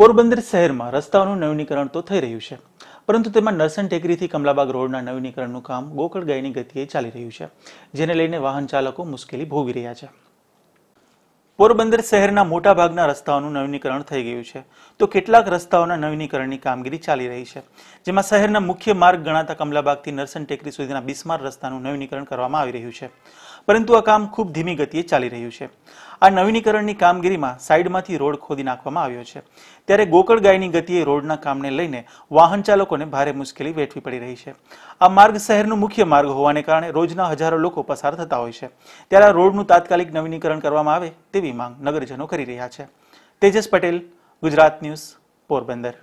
પોરબંદર શહેરમાં રસ્તાઓનું નવીનીકરણ તો થઈ રહ્યું છે પરંતુ તેમાં નરસન ટેકરીથી કમલાબાગ રોડના નવીનીકરણનું કામ ગોકળ ગાયની ગતિએ ચાલી રહ્યું છે જેને લઈને વાહન ચાલકો મુશ્કેલી ભોગવી રહ્યા છે પોરબંદર શહેરના મોટાભાગના રસ્તાઓનું નવીનીકરણ થઈ ગયું છે તો કેટલાક રસ્તાઓના નવીનીકરણની કામગીરી ચાલી રહી છે જેમાં શહેરના મુખ્ય માર્ગ ગણાતા કમલાબાગથી નરસન ટેકરી સુધીના બિસ્માર રસ્તાનું નવીનીકરણ કરવામાં આવી રહ્યું છે પરંતુ આ કામ ખૂબ ધીમી ગતિએ ચાલી રહ્યું છે આ નવીનીકરણની કામગીરીમાં સાઇડમાંથી રોડ ખોદી નાખવામાં આવ્યો છે ત્યારે ગોકળ ગાયની ગતિએ રોડના કામને લઈને વાહન ચાલકોને ભારે મુશ્કેલી વેઠવી પડી રહી છે આ માર્ગ શહેરનો મુખ્ય માર્ગ હોવાને કારણે રોજના હજારો લોકો પસાર થતા હોય છે ત્યારે આ રોડનું તાત્કાલિક નવીનીકરણ કરવામાં આવે તેવી માંગ નગરજનો કરી રહ્યા છે તેજસ પટેલ ગુજરાત ન્યૂઝ પોરબંદર